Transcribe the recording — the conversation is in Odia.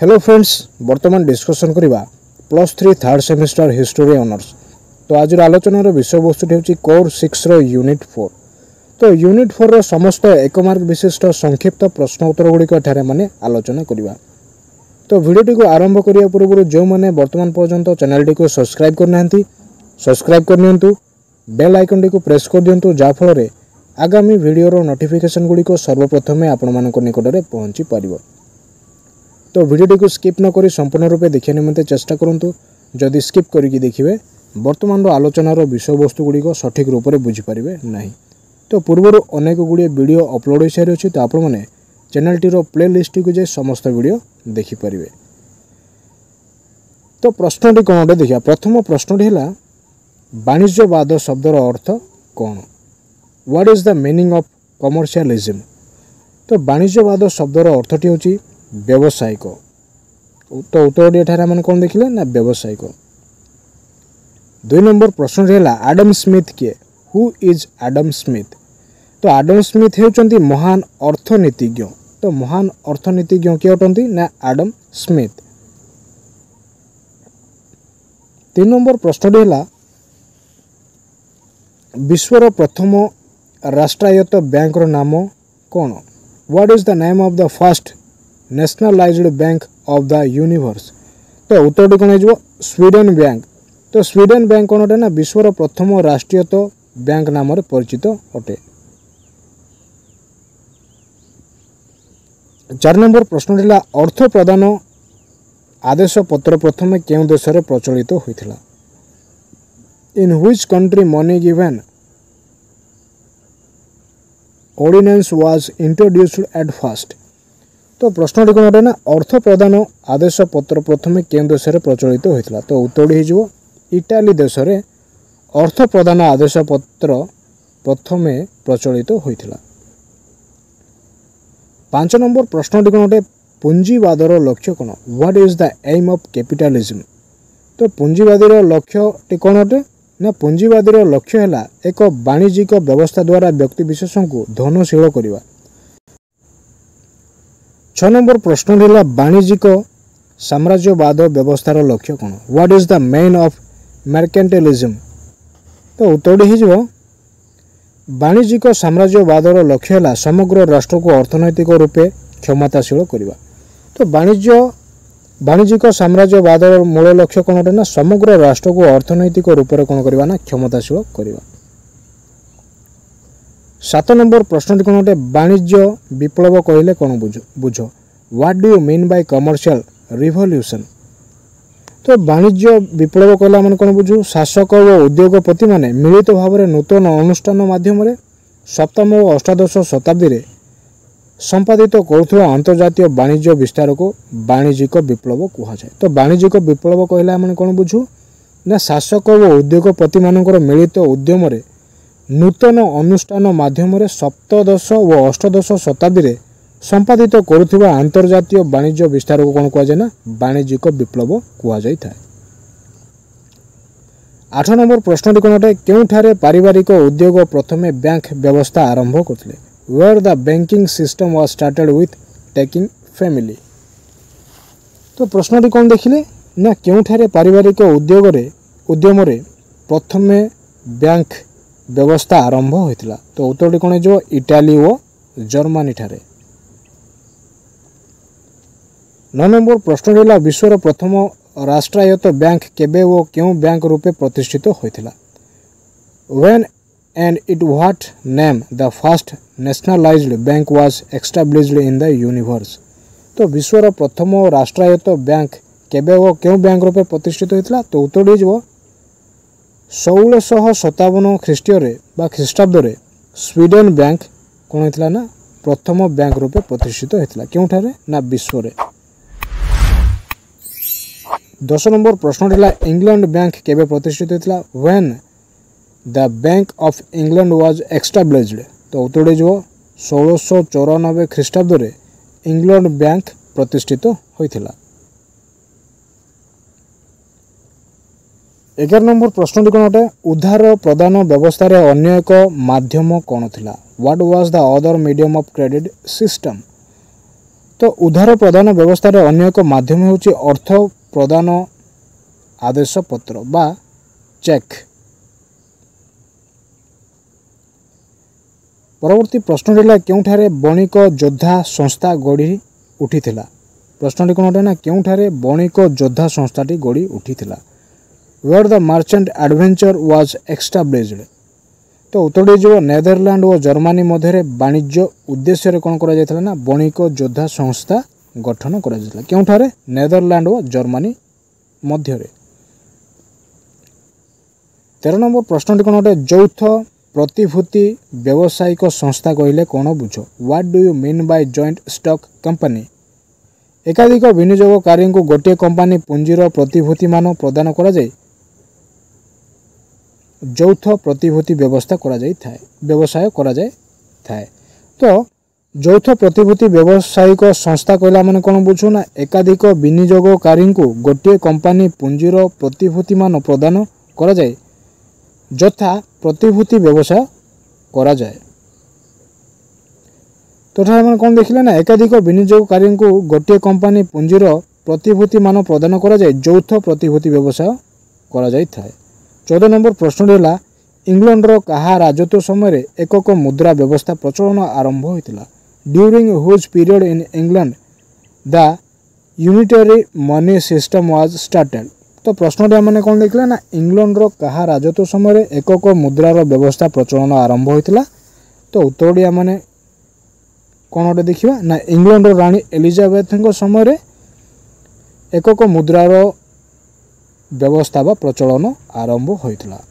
ହ୍ୟାଲୋ ଫ୍ରେଣ୍ଡସ୍ ବର୍ତ୍ତମାନ ଡିସ୍କସନ୍ କରିବା plus three third semester history honours ତ ଆଜିର ଆଲୋଚନାର ବିଷୟବସ୍ତୁଟି ହେଉଛି କୋର୍ ସିକ୍ସର ୟୁନିଟ୍ ଫୋର୍ ତ ୟୁନିଟ୍ ଫୋର୍ର ସମସ୍ତ ଏକ ମାର୍କ ବିଶିଷ୍ଟ ସଂକ୍ଷିପ୍ତ ପ୍ରଶ୍ନ ଉତ୍ତରଗୁଡ଼ିକ ଏଠାରେ ମାନେ ଆଲୋଚନା କରିବା ତ ଭିଡ଼ିଓଟିକୁ ଆରମ୍ଭ କରିବା ପୂର୍ବରୁ ଯେଉଁମାନେ ବର୍ତ୍ତମାନ ପର୍ଯ୍ୟନ୍ତ ଚ୍ୟାନେଲ୍ଟିକୁ ସବସ୍କ୍ରାଇବ୍ କରିନାହାନ୍ତି ସବସ୍କ୍ରାଇବ୍ କରିନିଅନ୍ତୁ ବେଲ୍ ଆଇକନ୍ଟିକୁ ପ୍ରେସ୍ କରିଦିଅନ୍ତୁ ଯାହାଫଳରେ ଆଗାମୀ ଭିଡ଼ିଓର ନୋଟିଫିକେସନ୍ ଗୁଡ଼ିକ ସର୍ବପ୍ରଥମେ ଆପଣମାନଙ୍କ ନିକଟରେ ପହଞ୍ଚି ପାରିବ ତ ଭିଡ଼ିଓଟିକୁ ସ୍କିପ୍ ନକରି ସମ୍ପୂର୍ଣ୍ଣ ରୂପେ ଦେଖିବା ନିମନ୍ତେ ଚେଷ୍ଟା କରନ୍ତୁ ଯଦି ସ୍କିପ୍ କରିକି ଦେଖିବେ ବର୍ତ୍ତମାନର ଆଲୋଚନାର ବିଷୟବସ୍ତୁଗୁଡ଼ିକ ସଠିକ୍ ରୂପରେ ବୁଝିପାରିବେ ନାହିଁ ତ ପୂର୍ବରୁ ଅନେକ ଗୁଡ଼ିଏ ଭିଡ଼ିଓ ଅପଲୋଡ଼ ହୋଇସାରିଅଛି ତ ଆପଣମାନେ ଚ୍ୟାନେଲ୍ଟିର ପ୍ଲେ ଲିଷ୍ଟକୁ ଯାଇ ସମସ୍ତ ଭିଡ଼ିଓ ଦେଖିପାରିବେ ତ ପ୍ରଶ୍ନଟି କ'ଣ ଗୋଟେ ଦେଖିବା ପ୍ରଥମ ପ୍ରଶ୍ନଟି ହେଲା ବାଣିଜ୍ୟବାଦ ଶବ୍ଦର ଅର୍ଥ କ'ଣ what is the meaning of commercialism ତ ବାଣିଜ୍ୟବାଦ ଶବ୍ଦର ଅର୍ଥଟି ହେଉଛି ବ୍ୟବସାୟିକ ତ ଉତ୍ତର ଓଡ଼ିଆ ଠାରେ ଆମେ କ'ଣ ଦେଖିଲେ ନା ବ୍ୟବସାୟିକ ଦୁଇ ନମ୍ବର ପ୍ରଶ୍ନଟି ହେଲା ଆଡ଼ମ୍ ସ୍ମିଥ୍ କିଏ ହୁ ଇଜ୍ ଆଡ଼ମ୍ ସ୍ମିଥ୍ ତ ଆଡ଼ମ୍ ସ୍ମିଥ୍ ହେଉଛନ୍ତି ମହାନ ଅର୍ଥନୀତିଜ୍ଞ ତ ମହାନ ଅର୍ଥନୀତିଜ୍ଞ କିଏ ଅଟନ୍ତି ନା ଆଡ଼ମ୍ ସ୍ମିଥ୍ ତିନି ନମ୍ବର ପ୍ରଶ୍ନଟି ହେଲା ବିଶ୍ୱର ପ୍ରଥମ ରାଷ୍ଟ୍ରାୟତ୍ତ ବ୍ୟାଙ୍କର ନାମ କ'ଣ what is the name of the first nationalized bank of the universe ତ ଉତ୍ତରଟି କ'ଣ ହେଇଯିବ ସ୍ୱିଡେନ୍ ବ୍ୟାଙ୍କ ତ ସ୍ୱିଡେନ୍ ବ୍ୟାଙ୍କ କ'ଣ ଅଟେ ନା ବିଶ୍ୱର ପ୍ରଥମ ରାଷ୍ଟ୍ରୀୟତ ବ୍ୟାଙ୍କ ନାମରେ ପରିଚିତ ଅଟେ ଚାରି ନମ୍ବର ପ୍ରଶ୍ନଟି ହେଲା ଅର୍ଥ ପ୍ରଦାନ ଆଦେଶପତ୍ର ପ୍ରଥମେ କେଉଁ ଦେଶରେ ପ୍ରଚଳିତ ହୋଇଥିଲା in which country money given ordinance was introduced at first ତ ପ୍ରଶ୍ନଟି କ'ଣ ଗୋଟେ ନା ଅର୍ଥ ପ୍ରଦାନ ଆଦେଶ ପତ୍ର ପ୍ରଥମେ କେଉଁ ଦେଶରେ ପ୍ରଚଳିତ ହୋଇଥିଲା ତ ଉତ୍ତରଟି ହୋଇଯିବ ଇଟାଲୀ ଦେଶରେ ଅର୍ଥ ପ୍ରଦାନ ଆଦେଶ ପତ୍ର ପ୍ରଥମେ ପ୍ରଚଳିତ ହୋଇଥିଲା ପାଞ୍ଚ ନମ୍ବର ପ୍ରଶ୍ନଟି କ'ଣ ଗୋଟେ ପୁଞ୍ଜିବାଦର ଲକ୍ଷ୍ୟ କ'ଣ what is the aim of capitalism ତ ପୁଞ୍ଜିବାଦୀର ଲକ୍ଷ୍ୟଟି କ'ଣ ଅଟେ ନା ପୁଞ୍ଜିବାଦୀର ଲକ୍ଷ୍ୟ ହେଲା ଏକ ବାଣିଜ୍ୟିକ ବ୍ୟବସ୍ଥା ଦ୍ୱାରା ବ୍ୟକ୍ତିବିଶେଷଙ୍କୁ ଧନଶୀଳ କରିବା ଛଅ ନମ୍ବର ପ୍ରଶ୍ନ ହେଲା ବାଣିଜ୍ୟିକ ସାମ୍ରାଜ୍ୟବାଦ ବ୍ୟବସ୍ଥାର ଲକ୍ଷ୍ୟ କ'ଣ what is the main of mercantilism ତ ଉତ୍ତରଟି ହେଇଯିବ ବାଣିଜ୍ୟିକ ସାମ୍ରାଜ୍ୟବାଦର ଲକ୍ଷ୍ୟ ହେଲା ସମଗ୍ର ରାଷ୍ଟ୍ରକୁ ଅର୍ଥନୈତିକ ରୂପେ କ୍ଷମତାଶୀଳ କରିବା ତ ବାଣିଜ୍ୟ ବାଣିଜ୍ୟିକ ସାମ୍ରାଜ୍ୟବାଦର ମୂଳ ଲକ୍ଷ୍ୟ କ'ଣଟା ନା ସମଗ୍ର ରାଷ୍ଟ୍ରକୁ ଅର୍ଥନୈତିକ ରୂପରେ କ'ଣ କରିବା ନା କ୍ଷମତାଶୀଳ କରିବା ସାତ ନମ୍ବର ପ୍ରଶ୍ନଟି କ'ଣ ଗୋଟେ ବାଣିଜ୍ୟ ବିପ୍ଳବ କହିଲେ କ'ଣ ବୁଝ ବୁଝ what do you mean by commercial revolution ତ ବାଣିଜ୍ୟ ବିପ୍ଳବ କହିଲେ ଆମେ କ'ଣ ବୁଝୁ ଶାସକ ଓ ଉଦ୍ୟୋଗପତିମାନେ ମିଳିତ ଭାବରେ ନୂତନ ଅନୁଷ୍ଠାନ ମାଧ୍ୟମରେ ସପ୍ତମ ଓ ଅଷ୍ଟାଦଶ ଶତାବ୍ଦୀରେ ସମ୍ପାଦିତ କରୁଥିବା ଆନ୍ତର୍ଜାତୀୟ ବାଣିଜ୍ୟ ବିସ୍ତାରକୁ ବାଣିଜ୍ୟିକ ବିପ୍ଳବ କୁହାଯାଏ ତ ବାଣିଜ୍ୟିକ ବିପ୍ଳବ କହିଲେ ଆମେ କ'ଣ ବୁଝୁ ନା ଶାସକ ଓ ଉଦ୍ୟୋଗପତିମାନଙ୍କର ମିଳିତ ଉଦ୍ୟମରେ ନୂତନ ଅନୁଷ୍ଠାନ ମାଧ୍ୟମରେ ସପ୍ତଦଶ ଓ ଅଷ୍ଟଦଶ ଶତାବ୍ଦୀରେ ସମ୍ପାଦିତ କରୁଥିବା ଆନ୍ତର୍ଜାତୀୟ ବାଣିଜ୍ୟ ବିସ୍ତାରକୁ କ'ଣ କୁହାଯାଏ ନା ବାଣିଜ୍ୟିକ ବିପ୍ଳବ କୁହାଯାଇଥାଏ ଆଠ ନମ୍ବର ପ୍ରଶ୍ନଟି କ'ଣଟେ କେଉଁଠାରେ ପାରିବାରିକ ଉଦ୍ୟୋଗ ପ୍ରଥମେ ବ୍ୟାଙ୍କ ବ୍ୟବସ୍ଥା ଆରମ୍ଭ କରିଥିଲେ where the banking system was started with taking family ତ ପ୍ରଶ୍ନଟି କ'ଣ ଦେଖିଲେ ନା କେଉଁଠାରେ ପାରିବାରିକ ଉଦ୍ୟୋଗରେ ଉଦ୍ୟମରେ ପ୍ରଥମେ ବ୍ୟାଙ୍କ ବ୍ୟବସ୍ଥା ଆରମ୍ଭ ହୋଇଥିଲା ତ ଉତ୍ତରଟି କ'ଣ ହେଇଯିବ ଇଟାଲୀ ଓ ଜର୍ମାନୀଠାରେ ନଅ ନମ୍ବର ପ୍ରଶ୍ନଟି ହେଲା ବିଶ୍ୱର ପ୍ରଥମ ରାଷ୍ଟ୍ରାୟତ୍ତ ବ୍ୟାଙ୍କ କେବେ ଓ କେଉଁ ବ୍ୟାଙ୍କ ରୂପେ ପ୍ରତିଷ୍ଠିତ ହୋଇଥିଲା when and it what name the first nationalized bank was established in the universe তো বিশ্বর প্রথম রাষ্ট্রায়ত্ত ব্যাঙ্ক কেবে ও কেউ ব্যাঙ্ক রূপে প্রতিষ্ঠিত হয়েছিল তো উত্তর হয়ে ଷୋହଳଶହ ସତାବନ ଖ୍ରୀଷ୍ଟୀୟରେ ବା ଖ୍ରୀଷ୍ଟାବ୍ଦରେ ସ୍ୱିଡେନ୍ ବ୍ୟାଙ୍କ କ'ଣ ହେଇଥିଲା ନା ପ୍ରଥମ ବ୍ୟାଙ୍କ ରୂପେ ପ୍ରତିଷ୍ଠିତ ହୋଇଥିଲା କେଉଁଠାରେ ନା ବିଶ୍ୱରେ ଦଶ ନମ୍ବର ପ୍ରଶ୍ନଟି ହେଲା ଇଂଲଣ୍ଡ ବ୍ୟାଙ୍କ କେବେ ପ୍ରତିଷ୍ଠିତ ହୋଇଥିଲା when the bank of England was established ତ ଉତ୍ତରଟି ଯିବ ଷୋହଳଶହ ଚଉରାନବେ ଖ୍ରୀଷ୍ଟାବ୍ଦରେ ଇଂଲଣ୍ଡ ବ୍ୟାଙ୍କ ପ୍ରତିଷ୍ଠିତ ହୋଇଥିଲା ଏଗାର ନମ୍ବର ପ୍ରଶ୍ନଟି କ'ଣ ଅଟେ ଉଦ୍ଧାର ପ୍ରଦାନ ବ୍ୟବସ୍ଥାରେ ଅନ୍ୟ ଏକ ମାଧ୍ୟମ କ'ଣ ଥିଲା what was the other medium of credit system ତ ଉଦ୍ଧାର ପ୍ରଦାନ ବ୍ୟବସ୍ଥାରେ ଅନ୍ୟ ଏକ ମାଧ୍ୟମ ହେଉଛି ଅର୍ଥ ପ୍ରଦାନ ଆଦେଶ ପତ୍ର ବା ଚେକ୍ ପରବର୍ତ୍ତୀ ପ୍ରଶ୍ନଟି ହେଲା କେଉଁଠାରେ ବଣିକ ଯୋଦ୍ଧା ସଂସ୍ଥା ଗଢ଼ି ଉଠିଥିଲା ପ୍ରଶ୍ନଟି କ'ଣ ଅଟେ ନା କେଉଁଠାରେ ବଣିକ ଯୋଦ୍ଧା ସଂସ୍ଥାଟି ଗଢ଼ି ଉଠିଥିଲା where the merchant adventure was established তো ଉତଡ଼ି ଯିବ ନେଦରଲ୍ୟାଣ୍ଡ ଓ ଜର୍ମାନୀ ମଧ୍ୟରେ ବାଣିଜ୍ୟ ଉଦ୍ଦେଶ୍ୟରେ କ'ଣ କରାଯାଇଥିଲା ନା ବଣିକ ଯୋଦ୍ଧା ସଂସ୍ଥା ଗଠନ କରାଯାଇଥିଲା କେଉଁଠାରେ ନେଦରଲ୍ୟାଣ୍ଡ ଓ ଜର୍ମାନୀ ମଧ୍ୟରେ ତେର নম্বর প্রশ্নটি কোন গোটে যৌথ প্রতিভূতি ব্যবসায়িক সংস্থা কহিলে কোণ বুঝ what do you mean by joint stock company একাধিক বিনিয়োগকারী গোটিয়ে কোম্পানি পুঞ্জির প্রতিভূতিমান প্রদান করা যায় যৌথ প্রতিভূতি ব্যবস্থা করা যাইଥାଏ ବ୍ୟବସାୟ କରାଯାଇଥାଏ ତ ଯୌଥ ପ୍ରତିଭୂତି ବ୍ୟବସାୟିକ ସଂସ୍ଥା କହିଲେ ଆମେ କ'ଣ ବୁଝୁ ନା ଏକାଧିକ ବିନିଯୋଗକାରୀଙ୍କୁ ଗୋଟିଏ କମ୍ପାନୀ ପୁଞ୍ଜିର ପ୍ରତିଭୂତିମାନ ପ୍ରଦାନ କରାଯାଏ ଯଥା ପ୍ରତିଭୂତି ବ୍ୟବସାୟ କରାଯାଏ ତଥା ଆମେ କ'ଣ ଦେଖିଲେ ନା ଏକାଧିକ ବିନିଯୋଗକାରୀଙ୍କୁ ଗୋଟିଏ କମ୍ପାନୀ ପୁଞ୍ଜିର ପ୍ରତିଭୂତିମାନ ପ୍ରଦାନ କରାଯାଏ ଯୌଥ ପ୍ରତିଭୂତି ବ୍ୟବସାୟ କରାଯାଇଥାଏ ଚଉଦ ନମ୍ବର ପ୍ରଶ୍ନଟି ହେଲା ଇଂଲଣ୍ଡର କାହା ରାଜତ୍ୱ ସମୟରେ ଏକକ ମୁଦ୍ରା ବ୍ୟବସ୍ଥା ପ୍ରଚଳନ ଆରମ୍ଭ ହୋଇଥିଲା during whose period in England the unitary money system was started ତ ପ୍ରଶ୍ନଟି ଆମମାନେ କ'ଣ ଦେଖିଲେ ନା ଇଂଲଣ୍ଡର କାହା ରାଜତ୍ୱ ସମୟରେ ଏକକ ମୁଦ୍ରାର ବ୍ୟବସ୍ଥା ପ୍ରଚଳନ ଆରମ୍ଭ ହୋଇଥିଲା ତ ଉତ୍ତରଟି ଆମମାନେ କ'ଣ ଗୋଟେ ଦେଖିବା ନା ଇଂଲଣ୍ଡର ରାଣୀ ଏଲିଜାବେଥଙ୍କ ସମୟରେ ଏକକ ମୁଦ୍ରାର ବ୍ୟବସ୍ଥା ବା ପ୍ରଚଳନ ଆରମ୍ଭ ହୋଇଥିଲା